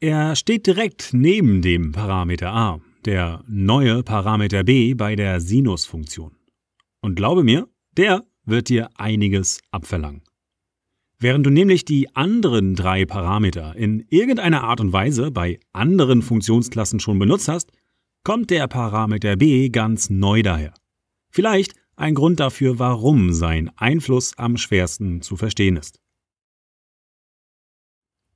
Er steht direkt neben dem Parameter a, der neue Parameter b bei der Sinusfunktion. Und glaube mir, der wird dir einiges abverlangen. Während du nämlich die anderen drei Parameter in irgendeiner Art und Weise bei anderen Funktionsklassen schon benutzt hast, kommt der Parameter b ganz neu daher. Vielleicht ein Grund dafür, warum sein Einfluss am schwersten zu verstehen ist.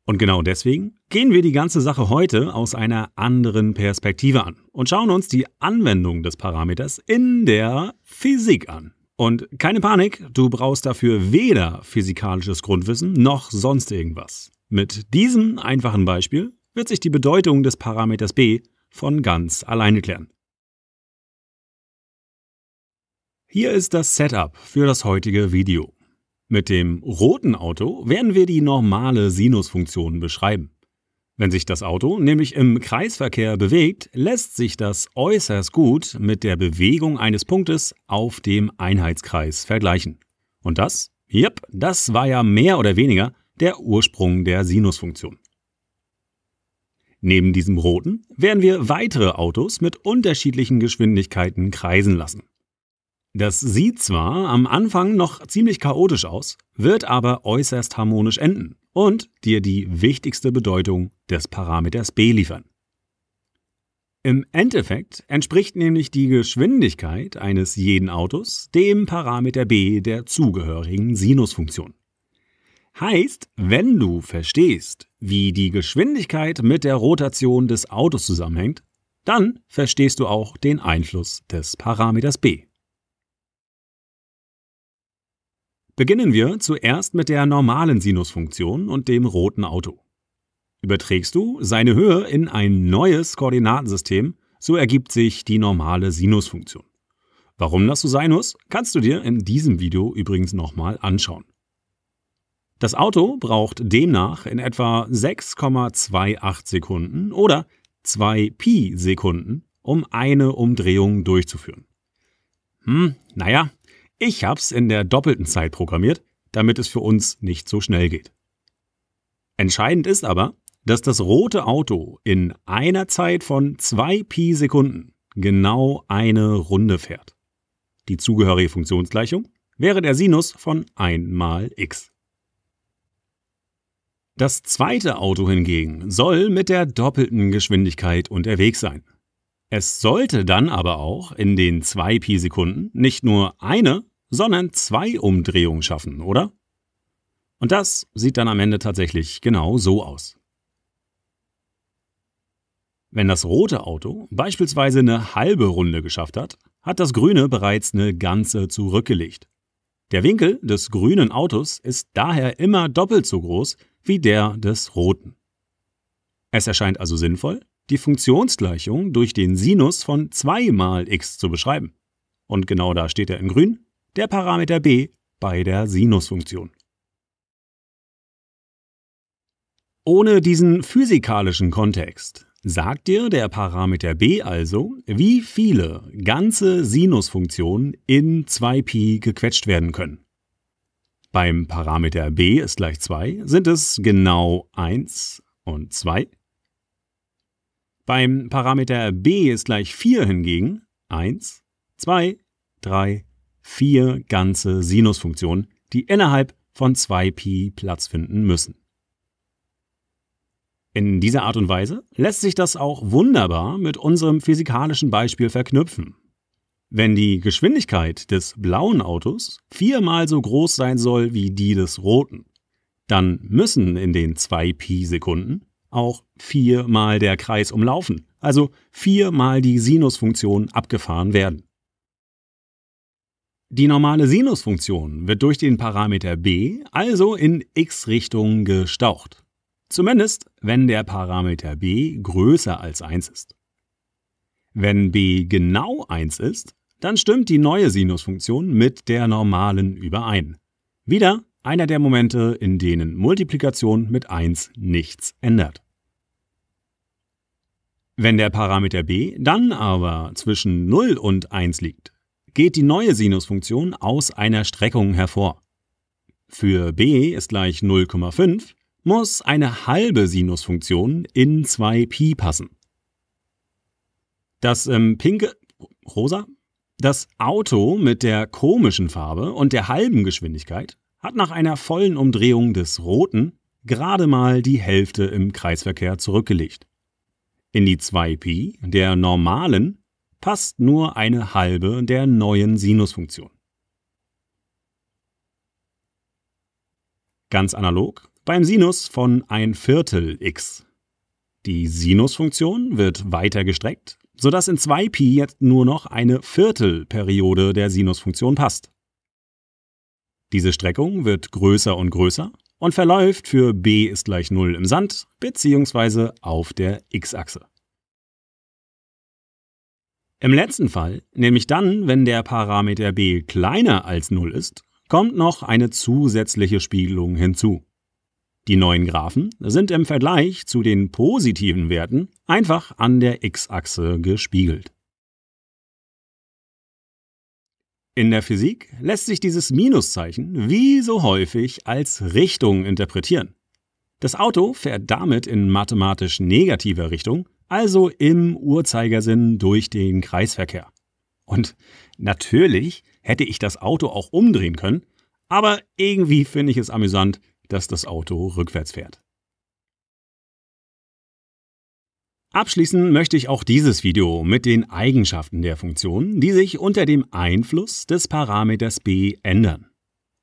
Und genau deswegen gehen wir die ganze Sache heute aus einer anderen Perspektive an und schauen uns die Anwendung des Parameters in der Physik an. Und keine Panik, du brauchst dafür weder physikalisches Grundwissen noch sonst irgendwas. Mit diesem einfachen Beispiel wird sich die Bedeutung des Parameters b von ganz alleine klären. Hier ist das Setup für das heutige Video. Mit dem roten Auto werden wir die normale Sinusfunktion beschreiben. Wenn sich das Auto nämlich im Kreisverkehr bewegt, lässt sich das äußerst gut mit der Bewegung eines Punktes auf dem Einheitskreis vergleichen. Und das? Jep, das war ja mehr oder weniger der Ursprung der Sinusfunktion. Neben diesem roten werden wir weitere Autos mit unterschiedlichen Geschwindigkeiten kreisen lassen. Das sieht zwar am Anfang noch ziemlich chaotisch aus, wird aber äußerst harmonisch enden und dir die wichtigste Bedeutung des Parameters b liefern. Im Endeffekt entspricht nämlich die Geschwindigkeit eines jeden Autos dem Parameter b der zugehörigen Sinusfunktion. Heißt, wenn du verstehst, wie die Geschwindigkeit mit der Rotation des Autos zusammenhängt, dann verstehst du auch den Einfluss des Parameters b. Beginnen wir zuerst mit der normalen Sinusfunktion und dem roten Auto. Überträgst du seine Höhe in ein neues Koordinatensystem, so ergibt sich die normale Sinusfunktion. Warum das so sein muss, kannst du dir in diesem Video übrigens nochmal anschauen. Das Auto braucht demnach in etwa 6,28 Sekunden oder 2 Pi Sekunden, um eine Umdrehung durchzuführen. Hm, naja, ich hab's in der doppelten Zeit programmiert, damit es für uns nicht so schnell geht. Entscheidend ist aber, dass das rote Auto in einer Zeit von 2 Pi Sekunden genau eine Runde fährt. Die zugehörige Funktionsgleichung wäre der Sinus von 1 mal x. Das zweite Auto hingegen soll mit der doppelten Geschwindigkeit unterwegs sein. Es sollte dann aber auch in den 2 Pi Sekunden nicht nur eine, sondern zwei Umdrehungen schaffen, oder? Und das sieht dann am Ende tatsächlich genau so aus. Wenn das rote Auto beispielsweise eine halbe Runde geschafft hat, hat das grüne bereits eine ganze zurückgelegt. Der Winkel des grünen Autos ist daher immer doppelt so groß wie der des roten. Es erscheint also sinnvoll, die Funktionsgleichung durch den Sinus von 2 mal x zu beschreiben. Und genau da steht er in grün der Parameter b bei der Sinusfunktion. Ohne diesen physikalischen Kontext sagt dir der Parameter b also, wie viele ganze Sinusfunktionen in 2pi gequetscht werden können. Beim Parameter b ist gleich 2 sind es genau 1 und 2. Beim Parameter b ist gleich 4 hingegen 1, 2, 3, 4 vier ganze Sinusfunktionen, die innerhalb von 2pi Platz finden müssen. In dieser Art und Weise lässt sich das auch wunderbar mit unserem physikalischen Beispiel verknüpfen. Wenn die Geschwindigkeit des blauen Autos viermal so groß sein soll wie die des roten, dann müssen in den 2 Pi Sekunden auch viermal der Kreis umlaufen, also viermal die Sinusfunktion abgefahren werden. Die normale Sinusfunktion wird durch den Parameter b also in x-Richtung gestaucht. Zumindest, wenn der Parameter b größer als 1 ist. Wenn b genau 1 ist, dann stimmt die neue Sinusfunktion mit der normalen überein. Wieder einer der Momente, in denen Multiplikation mit 1 nichts ändert. Wenn der Parameter b dann aber zwischen 0 und 1 liegt, geht die neue Sinusfunktion aus einer Streckung hervor. Für b ist gleich 0,5 muss eine halbe Sinusfunktion in 2pi passen. Das ähm, pinke, rosa, das Auto mit der komischen Farbe und der halben Geschwindigkeit hat nach einer vollen Umdrehung des roten gerade mal die Hälfte im Kreisverkehr zurückgelegt. In die 2pi, der normalen, passt nur eine halbe der neuen Sinusfunktion. Ganz analog beim Sinus von ein Viertel x. Die Sinusfunktion wird weiter gestreckt, sodass in 2pi jetzt nur noch eine Viertelperiode der Sinusfunktion passt. Diese Streckung wird größer und größer und verläuft für b ist gleich 0 im Sand bzw. auf der x-Achse. Im letzten Fall, nämlich dann, wenn der Parameter b kleiner als 0 ist, kommt noch eine zusätzliche Spiegelung hinzu. Die neuen Graphen sind im Vergleich zu den positiven Werten einfach an der x-Achse gespiegelt. In der Physik lässt sich dieses Minuszeichen wie so häufig als Richtung interpretieren. Das Auto fährt damit in mathematisch negativer Richtung, also im Uhrzeigersinn durch den Kreisverkehr. Und natürlich hätte ich das Auto auch umdrehen können, aber irgendwie finde ich es amüsant, dass das Auto rückwärts fährt. Abschließen möchte ich auch dieses Video mit den Eigenschaften der Funktion, die sich unter dem Einfluss des Parameters b ändern.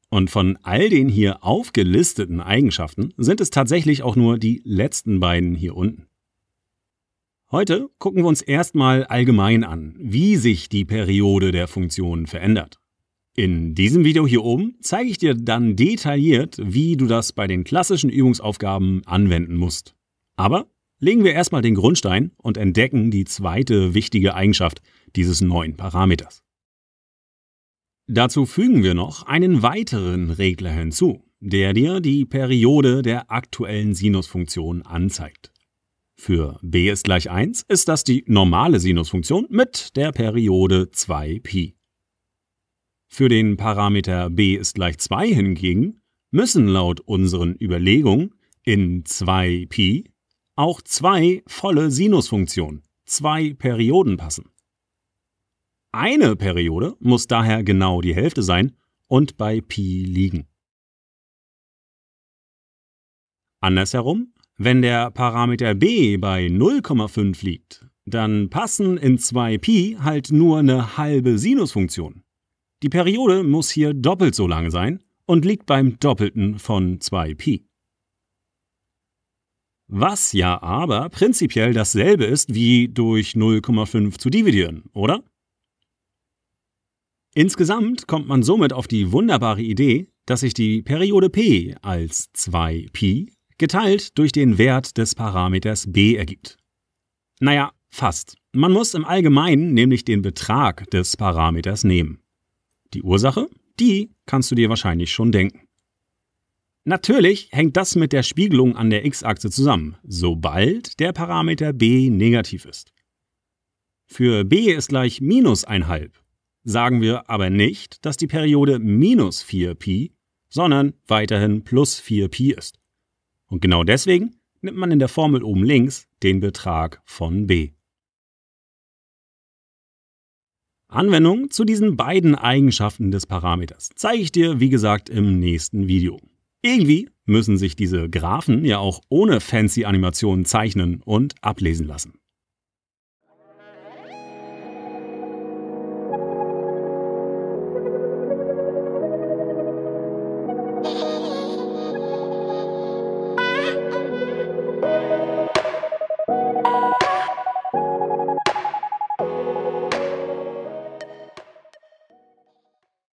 Und von all den hier aufgelisteten Eigenschaften sind es tatsächlich auch nur die letzten beiden hier unten. Heute gucken wir uns erstmal allgemein an, wie sich die Periode der Funktionen verändert. In diesem Video hier oben zeige ich dir dann detailliert, wie du das bei den klassischen Übungsaufgaben anwenden musst. Aber legen wir erstmal den Grundstein und entdecken die zweite wichtige Eigenschaft dieses neuen Parameters. Dazu fügen wir noch einen weiteren Regler hinzu, der dir die Periode der aktuellen Sinusfunktion anzeigt. Für b ist gleich 1 ist das die normale Sinusfunktion mit der Periode 2π. Für den Parameter b ist gleich 2 hingegen müssen laut unseren Überlegungen in 2π auch zwei volle Sinusfunktionen, zwei Perioden passen. Eine Periode muss daher genau die Hälfte sein und bei π liegen. Andersherum wenn der Parameter b bei 0,5 liegt, dann passen in 2pi halt nur eine halbe Sinusfunktion. Die Periode muss hier doppelt so lang sein und liegt beim Doppelten von 2pi. Was ja aber prinzipiell dasselbe ist wie durch 0,5 zu dividieren, oder? Insgesamt kommt man somit auf die wunderbare Idee, dass sich die Periode p als 2pi geteilt durch den Wert des Parameters b ergibt. Naja, fast. Man muss im Allgemeinen nämlich den Betrag des Parameters nehmen. Die Ursache? Die kannst du dir wahrscheinlich schon denken. Natürlich hängt das mit der Spiegelung an der x-Achse zusammen, sobald der Parameter b negativ ist. Für b ist gleich minus 1,5 sagen wir aber nicht, dass die Periode minus 4pi, sondern weiterhin plus 4pi ist. Und genau deswegen nimmt man in der Formel oben links den Betrag von b. Anwendung zu diesen beiden Eigenschaften des Parameters zeige ich dir, wie gesagt, im nächsten Video. Irgendwie müssen sich diese Graphen ja auch ohne fancy Animationen zeichnen und ablesen lassen.